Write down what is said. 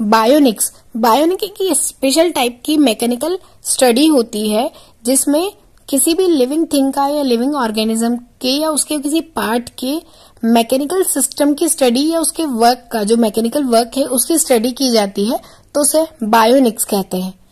bionics bionic की special type की mechanical study होती है जिसमें किसी भी लिविंग थिंग का या लिविंग ऑर्गेनिज्म के या उसके किसी पार्ट के मैकेनिकल सिस्टम की स्टडी या उसके वर्क का जो मैकेनिकल वर्क है उसकी स्टडी की जाती है तो उसे बायोनिक्स कहते हैं